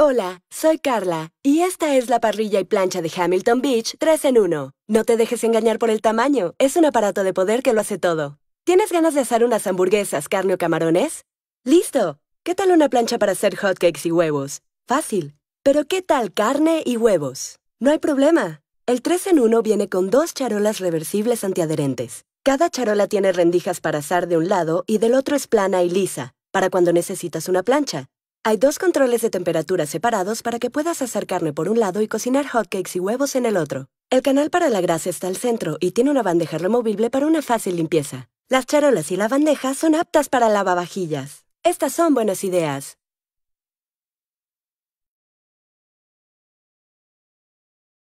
Hola, soy Carla y esta es la parrilla y plancha de Hamilton Beach 3 en 1. No te dejes engañar por el tamaño, es un aparato de poder que lo hace todo. ¿Tienes ganas de asar unas hamburguesas, carne o camarones? ¡Listo! ¿Qué tal una plancha para hacer hotcakes y huevos? Fácil. Pero ¿qué tal carne y huevos? No hay problema. El 3 en 1 viene con dos charolas reversibles antiadherentes. Cada charola tiene rendijas para asar de un lado y del otro es plana y lisa, para cuando necesitas una plancha. Hay dos controles de temperatura separados para que puedas hacer carne por un lado y cocinar hotcakes y huevos en el otro. El canal para la grasa está al centro y tiene una bandeja removible para una fácil limpieza. Las charolas y la bandeja son aptas para lavavajillas. Estas son buenas ideas.